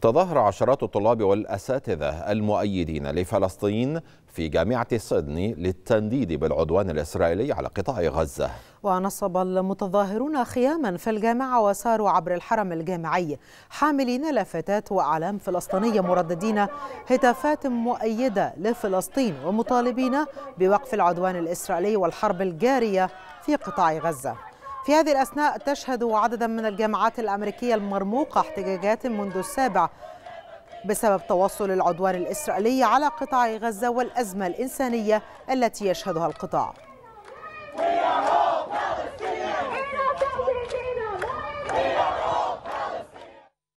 تظاهر عشرات الطلاب والأساتذة المؤيدين لفلسطين في جامعة سيدني للتنديد بالعدوان الإسرائيلي على قطاع غزة ونصب المتظاهرون خياما في الجامعة وساروا عبر الحرم الجامعي حاملين لافتات وأعلام فلسطينية مرددين هتافات مؤيدة لفلسطين ومطالبين بوقف العدوان الإسرائيلي والحرب الجارية في قطاع غزة في هذه الأثناء تشهد عددا من الجامعات الأمريكية المرموقة احتجاجات منذ السابع بسبب توصل العدوان الإسرائيلي على قطاع غزة والأزمة الإنسانية التي يشهدها القطاع